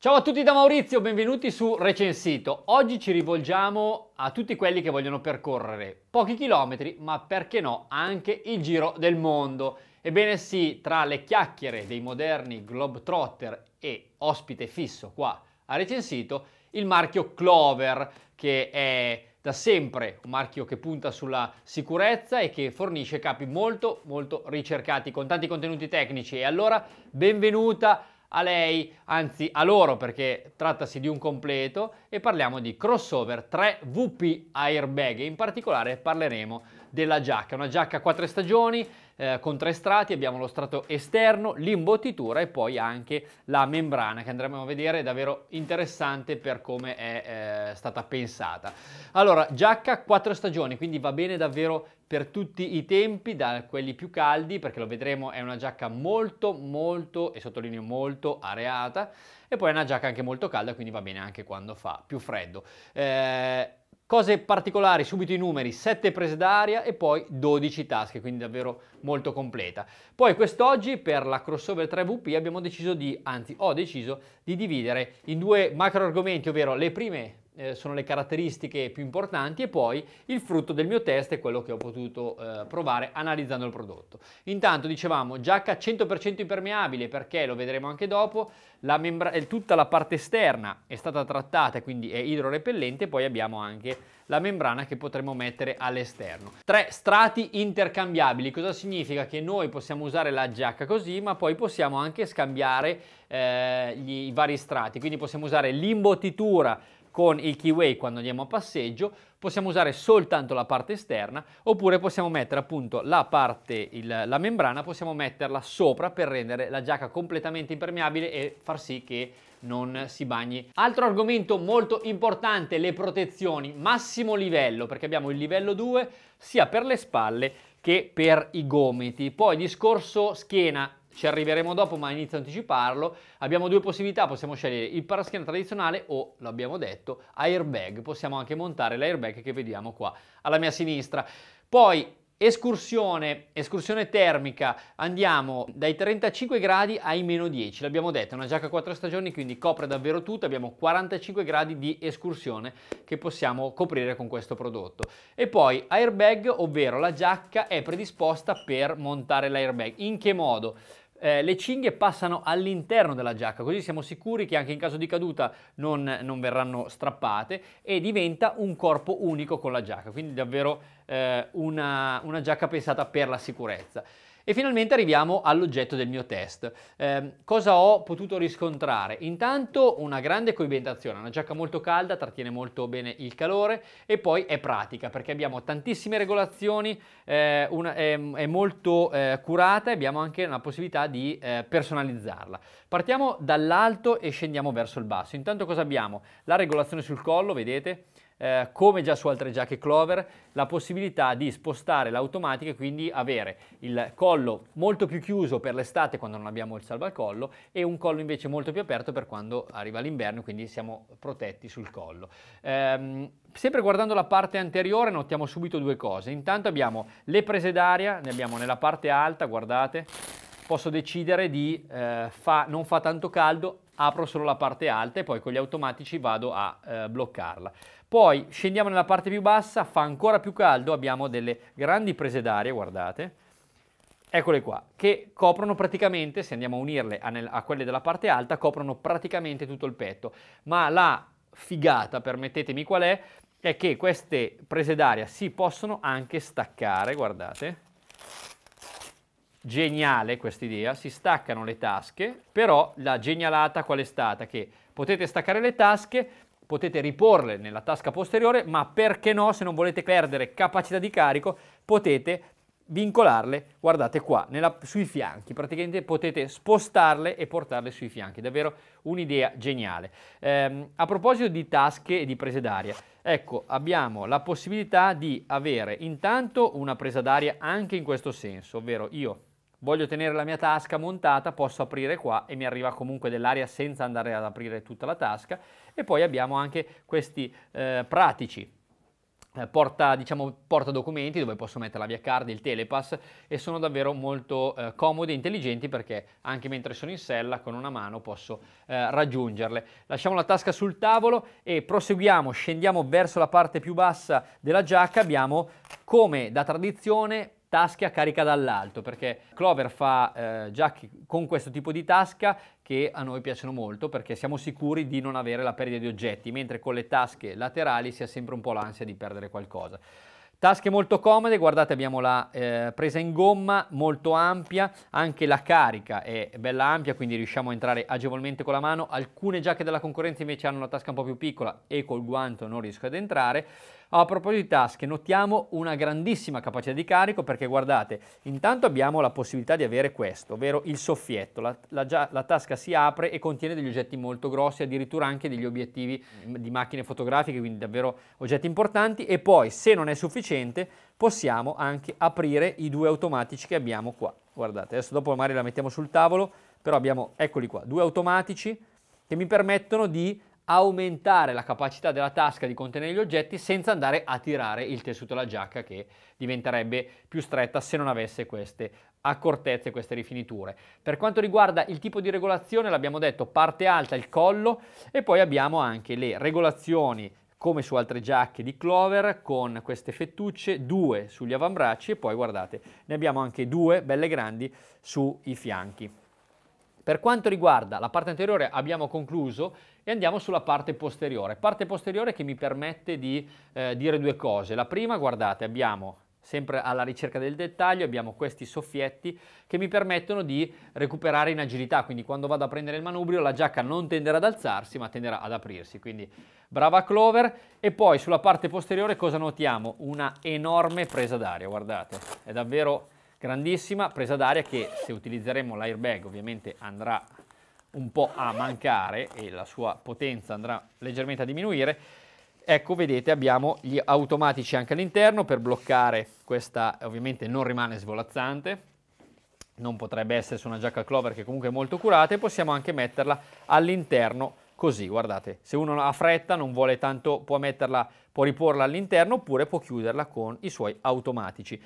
Ciao a tutti da Maurizio, benvenuti su Recensito. Oggi ci rivolgiamo a tutti quelli che vogliono percorrere pochi chilometri, ma perché no anche il giro del mondo. Ebbene sì, tra le chiacchiere dei moderni Globetrotter e ospite fisso qua a Recensito, il marchio Clover, che è da sempre un marchio che punta sulla sicurezza e che fornisce capi molto molto ricercati con tanti contenuti tecnici. E allora benvenuta a lei, anzi a loro perché trattasi di un completo e parliamo di crossover 3 VP airbag e in particolare parleremo della giacca, una giacca a quattro stagioni eh, con tre strati, abbiamo lo strato esterno, l'imbottitura e poi anche la membrana che andremo a vedere, è davvero interessante per come è eh, stata pensata. Allora, giacca quattro stagioni, quindi va bene davvero per tutti i tempi, da quelli più caldi, perché lo vedremo è una giacca molto molto, e sottolineo molto, areata, e poi è una giacca anche molto calda, quindi va bene anche quando fa più freddo. Eh, Cose particolari, subito i numeri, 7 prese d'aria e poi 12 tasche, quindi davvero molto completa. Poi quest'oggi per la crossover 3VP abbiamo deciso di, anzi ho deciso di dividere in due macro argomenti, ovvero le prime eh, sono le caratteristiche più importanti e poi il frutto del mio test è quello che ho potuto eh, provare analizzando il prodotto. Intanto dicevamo giacca 100% impermeabile perché lo vedremo anche dopo, la eh, tutta la parte esterna è stata trattata quindi è idrorepellente poi abbiamo anche la membrana che potremo mettere all'esterno. Tre strati intercambiabili, cosa significa? Che noi possiamo usare la giacca così ma poi possiamo anche scambiare eh, gli, i vari strati, quindi possiamo usare l'imbottitura con il keyway quando andiamo a passeggio, possiamo usare soltanto la parte esterna oppure possiamo mettere appunto la parte, il, la membrana, possiamo metterla sopra per rendere la giacca completamente impermeabile e far sì che non si bagni. Altro argomento molto importante, le protezioni, massimo livello, perché abbiamo il livello 2 sia per le spalle che per i gomiti. Poi discorso schiena, ci arriveremo dopo ma inizio ad anticiparlo, abbiamo due possibilità, possiamo scegliere il paraschena tradizionale o, l'abbiamo detto, airbag, possiamo anche montare l'airbag che vediamo qua alla mia sinistra. Poi Escursione, escursione termica, andiamo dai 35 gradi ai meno 10, l'abbiamo detto, è una giacca a quattro stagioni quindi copre davvero tutto, abbiamo 45 gradi di escursione che possiamo coprire con questo prodotto. E poi airbag, ovvero la giacca è predisposta per montare l'airbag, in che modo? eh, le cinghie passano all'interno della giacca, così siamo sicuri che anche in caso di caduta non, non verranno strappate e diventa un corpo unico con la giacca, quindi davvero eh, una, una giacca pensata per la sicurezza. E finalmente arriviamo all'oggetto del mio test. Eh, cosa ho potuto riscontrare? Intanto una grande coibentazione, una giacca molto calda, trattiene molto bene il calore e poi è pratica perché abbiamo tantissime regolazioni, eh, una, è, è, molto eh, curata e abbiamo anche la possibilità di eh, personalizzarla. Partiamo dall'alto e scendiamo verso il basso. Intanto cosa abbiamo? La regolazione sul collo, vedete? eh, come già su altre giacche Clover, la possibilità di spostare l'automatica e quindi avere il collo molto più chiuso per l'estate quando non abbiamo il salvacollo e un collo invece molto più aperto per quando arriva l'inverno, quindi siamo protetti sul collo. Ehm, sempre guardando la parte anteriore notiamo subito due cose. Intanto abbiamo le prese d'aria, ne abbiamo nella parte alta, guardate, posso decidere di eh, fa, non fa tanto caldo, apro solo la parte alta e poi con gli automatici vado a eh, bloccarla. Poi scendiamo nella parte più bassa, fa ancora più caldo, abbiamo delle grandi prese d'aria, guardate, eccole qua, che coprono praticamente, se andiamo a unirle a, nel, a quelle della parte alta, coprono praticamente tutto il petto. Ma la figata, permettetemi qual è, è che queste prese d'aria si possono anche staccare, guardate. Geniale questa idea, si staccano le tasche, però la genialata qual è stata? Che potete staccare le tasche potete riporle nella tasca posteriore, ma perché no, se non volete perdere capacità di carico, potete vincolarle, guardate qua, nella, sui fianchi, praticamente potete spostarle e portarle sui fianchi, davvero un'idea geniale. Ehm, a proposito di tasche e di prese d'aria, ecco abbiamo la possibilità di avere intanto una presa d'aria anche in questo senso, ovvero io voglio tenere la mia tasca montata, posso aprire qua e mi arriva comunque dell'aria senza andare ad aprire tutta la tasca e poi abbiamo anche questi eh, pratici. Eh, porta, diciamo, porta documenti dove posso mettere la via card, il telepass e sono davvero molto eh, comodi e intelligenti perché anche mentre sono in sella con una mano posso eh, raggiungerle. Lasciamo la tasca sul tavolo e proseguiamo, scendiamo verso la parte più bassa della giacca, abbiamo come da tradizione tasca carica dall'alto, perché Clover fa eh, jack con questo tipo di tasca che a noi piacciono molto perché siamo sicuri di non avere la perdita di oggetti, mentre con le tasche laterali si ha sempre un po' l'ansia di perdere qualcosa. Tasche molto comode, guardate abbiamo la eh, presa in gomma molto ampia, anche la carica è bella ampia quindi riusciamo a entrare agevolmente con la mano, alcune giacche della concorrenza invece hanno la tasca un po' più piccola e col guanto non riesco ad entrare, a proposito di tasche, notiamo una grandissima capacità di carico perché guardate, intanto abbiamo la possibilità di avere questo, ovvero il soffietto, la, la, la tasca si apre e contiene degli oggetti molto grossi, addirittura anche degli obiettivi di macchine fotografiche, quindi davvero oggetti importanti e poi se non è sufficiente possiamo anche aprire i due automatici che abbiamo qua. Guardate, adesso dopo magari la mettiamo sul tavolo, però abbiamo, eccoli qua, due automatici che mi permettono di aumentare la capacità della tasca di contenere gli oggetti senza andare a tirare il tessuto della giacca che diventerebbe più stretta se non avesse queste accortezze, queste rifiniture. Per quanto riguarda il tipo di regolazione, l'abbiamo detto, parte alta, il collo e poi abbiamo anche le regolazioni come su altre giacche di Clover con queste fettucce, due sugli avambracci e poi guardate, ne abbiamo anche due belle grandi sui fianchi. Per quanto riguarda la parte anteriore abbiamo concluso e andiamo sulla parte posteriore. Parte posteriore che mi permette di eh, dire due cose. La prima, guardate, abbiamo sempre alla ricerca del dettaglio, abbiamo questi soffietti che mi permettono di recuperare in agilità, quindi quando vado a prendere il manubrio la giacca non tenderà ad alzarsi ma tenderà ad aprirsi, quindi brava Clover. E poi sulla parte posteriore cosa notiamo? Una enorme presa d'aria, guardate, è davvero grandissima presa d'aria che se utilizzeremo l'airbag ovviamente andrà un po' a mancare e la sua potenza andrà leggermente a diminuire. Ecco, vedete, abbiamo gli automatici anche all'interno per bloccare questa, ovviamente non rimane svolazzante, non potrebbe essere su una giacca clover che comunque è molto curata e possiamo anche metterla all'interno così, guardate, se uno ha fretta, non vuole tanto, può metterla, può riporla all'interno oppure può chiuderla con i suoi automatici.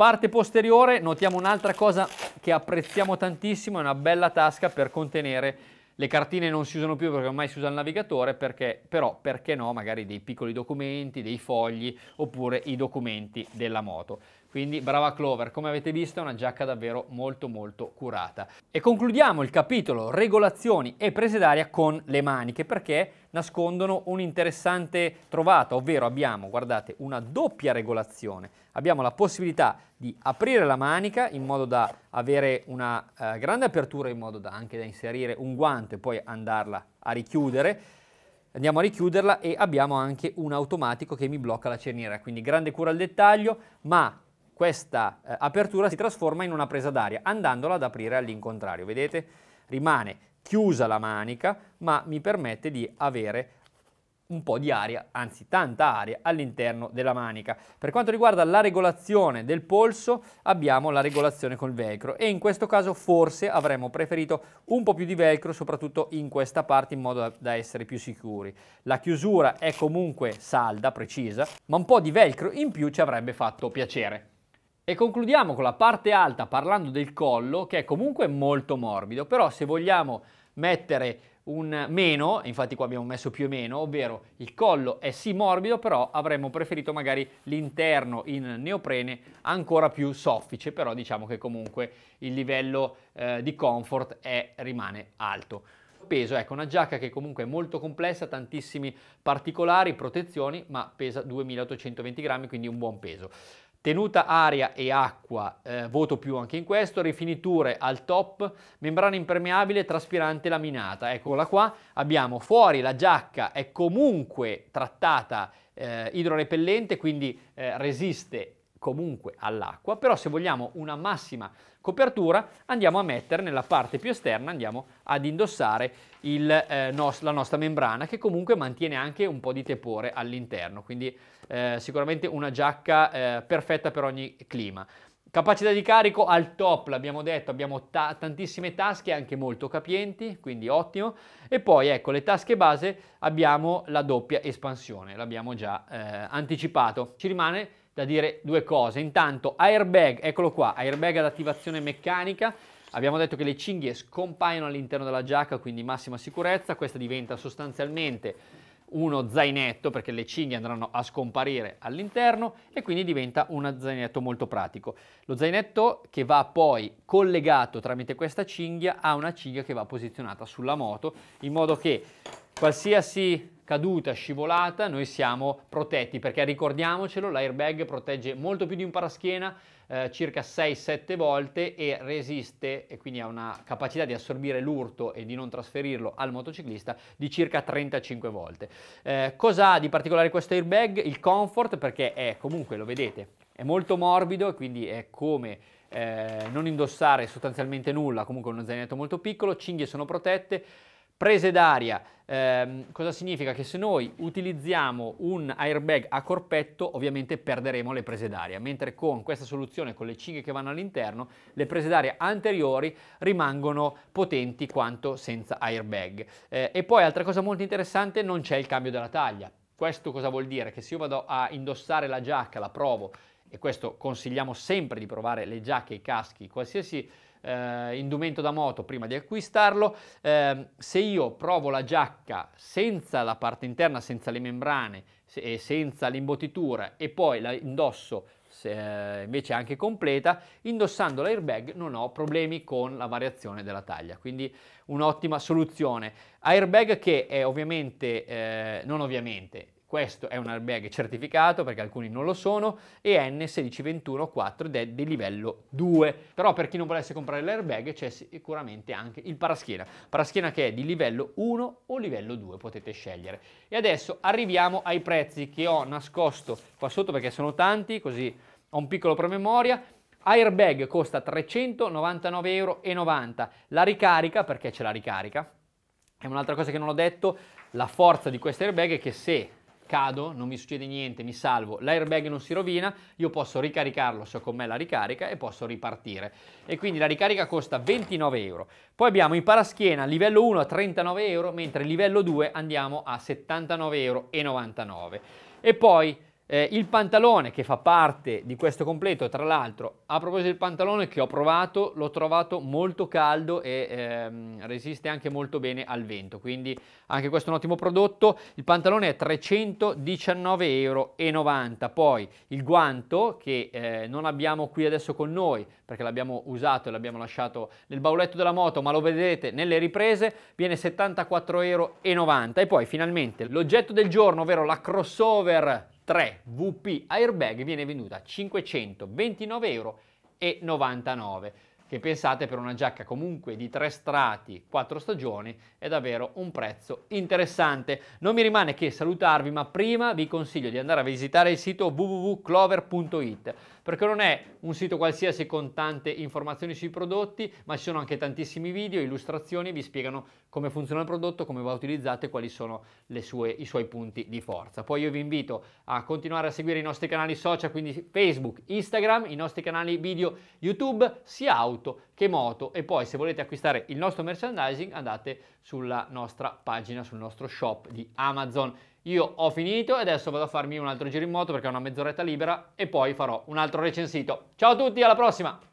Parte posteriore, notiamo un'altra cosa che apprezziamo tantissimo, è una bella tasca per contenere le cartine non si usano più perché ormai si usa il navigatore, perché, però perché no, magari dei piccoli documenti, dei fogli oppure i documenti della moto. Quindi brava Clover, come avete visto è una giacca davvero molto molto curata. E concludiamo il capitolo regolazioni e prese d'aria con le maniche perché nascondono un'interessante trovata, ovvero abbiamo, guardate, una doppia regolazione. Abbiamo la possibilità di aprire la manica in modo da avere una eh, grande apertura, in modo da anche da inserire un guanto e poi andarla a richiudere andiamo a richiuderla e abbiamo anche un automatico che mi blocca la cerniera, quindi grande cura al dettaglio, ma questa eh, apertura si trasforma in una presa d'aria andandola ad aprire all'incontrario. Vedete? Rimane chiusa la manica ma mi permette di avere un po' di aria, anzi tanta aria all'interno della manica. Per quanto riguarda la regolazione del polso abbiamo la regolazione col velcro e in questo caso forse avremmo preferito un po' più di velcro soprattutto in questa parte in modo da essere più sicuri. La chiusura è comunque salda, precisa, ma un po' di velcro in più ci avrebbe fatto piacere. E concludiamo con la parte alta parlando del collo che è comunque molto morbido, però se vogliamo mettere un meno, infatti qua abbiamo messo più e meno, ovvero il collo è sì morbido, però avremmo preferito magari l'interno in neoprene ancora più soffice, però diciamo che comunque il livello eh, di comfort è, rimane alto. Peso, ecco una giacca che comunque è molto complessa, tantissimi particolari, protezioni, ma pesa 2820 grammi, quindi un buon peso. Tenuta aria e acqua, eh, voto più anche in questo, rifiniture al top, membrana impermeabile, traspirante laminata. Eccola qua, abbiamo fuori la giacca, è comunque trattata eh, idrorepellente, quindi eh, resiste comunque all'acqua, però se vogliamo una massima copertura, andiamo a mettere nella parte più esterna, andiamo ad indossare il, eh, nos, la nostra membrana che comunque mantiene anche un po' di tepore all'interno, quindi eh, sicuramente una giacca eh, perfetta per ogni clima. Capacità di carico al top, l'abbiamo detto, abbiamo ta tantissime tasche anche molto capienti, quindi ottimo. E poi ecco, le tasche base abbiamo la doppia espansione, l'abbiamo già eh, anticipato. Ci rimane da dire due cose. Intanto airbag, eccolo qua, airbag ad attivazione meccanica. Abbiamo detto che le cinghie scompaiono all'interno della giacca, quindi massima sicurezza. Questa diventa sostanzialmente uno zainetto perché le cinghie andranno a scomparire all'interno e quindi diventa un zainetto molto pratico. Lo zainetto che va poi collegato tramite questa cinghia a una cinghia che va posizionata sulla moto in modo che qualsiasi caduta, scivolata, noi siamo protetti perché ricordiamocelo, l'airbag protegge molto più di un paraschiena, eh, circa 6-7 volte e resiste e quindi ha una capacità di assorbire l'urto e di non trasferirlo al motociclista di circa 35 volte. Eh, cosa ha di particolare questo airbag? Il comfort perché è comunque, lo vedete, è molto morbido e quindi è come eh, non indossare sostanzialmente nulla, comunque uno zainetto molto piccolo, cinghie sono protette, Prese d'aria, eh, cosa significa? Che se noi utilizziamo un airbag a corpetto ovviamente perderemo le prese d'aria, mentre con questa soluzione, con le cinghie che vanno all'interno, le prese d'aria anteriori rimangono potenti quanto senza airbag. Eh, e poi altra cosa molto interessante, non c'è il cambio della taglia. Questo cosa vuol dire? Che se io vado a indossare la giacca, la provo, e questo consigliamo sempre di provare le giacche, i caschi, qualsiasi eh, indumento da moto prima di acquistarlo, eh, se io provo la giacca senza la parte interna, senza le membrane se, e senza l'imbottitura e poi la indosso se, eh, invece anche completa, indossando l'airbag non ho problemi con la variazione della taglia, quindi un'ottima soluzione. Airbag che è ovviamente, eh, non ovviamente, questo è un airbag certificato perché alcuni non lo sono e N16214 ed è di livello 2. Però per chi non volesse comprare l'airbag c'è sicuramente anche il paraschiena. Paraschiena che è di livello 1 o livello 2, potete scegliere. E adesso arriviamo ai prezzi che ho nascosto qua sotto perché sono tanti, così ho un piccolo promemoria. Airbag costa 399,90 euro. La ricarica, perché c'è la ricarica? È un'altra cosa che non ho detto, la forza di questo airbag è che se cado, non mi succede niente, mi salvo, l'airbag non si rovina, io posso ricaricarlo se ho con me la ricarica e posso ripartire. E quindi la ricarica costa 29 euro. Poi abbiamo i paraschiena livello 1 a 39 euro, mentre livello 2 andiamo a 79,99 euro. E poi eh, il pantalone che fa parte di questo completo, tra l'altro, a proposito del pantalone che ho provato, l'ho trovato molto caldo e ehm, resiste anche molto bene al vento, quindi anche questo è un ottimo prodotto. Il pantalone è 319,90 euro, poi il guanto che eh, non abbiamo qui adesso con noi perché l'abbiamo usato e l'abbiamo lasciato nel bauletto della moto, ma lo vedrete nelle riprese, viene 74,90 euro e poi finalmente l'oggetto del giorno, ovvero la crossover 3 VP Airbag viene venduta a 529,99 euro che pensate per una giacca comunque di tre strati, quattro stagioni, è davvero un prezzo interessante. Non mi rimane che salutarvi, ma prima vi consiglio di andare a visitare il sito www.clover.it, perché non è un sito qualsiasi con tante informazioni sui prodotti, ma ci sono anche tantissimi video, illustrazioni, vi spiegano come funziona il prodotto, come va utilizzato e quali sono sue, i suoi punti di forza. Poi io vi invito a continuare a seguire i nostri canali social, quindi Facebook, Instagram, i nostri canali video YouTube, sia auto auto che moto e poi se volete acquistare il nostro merchandising andate sulla nostra pagina, sul nostro shop di Amazon. Io ho finito e adesso vado a farmi un altro giro in moto perché ho una mezz'oretta libera e poi farò un altro recensito. Ciao a tutti, alla prossima!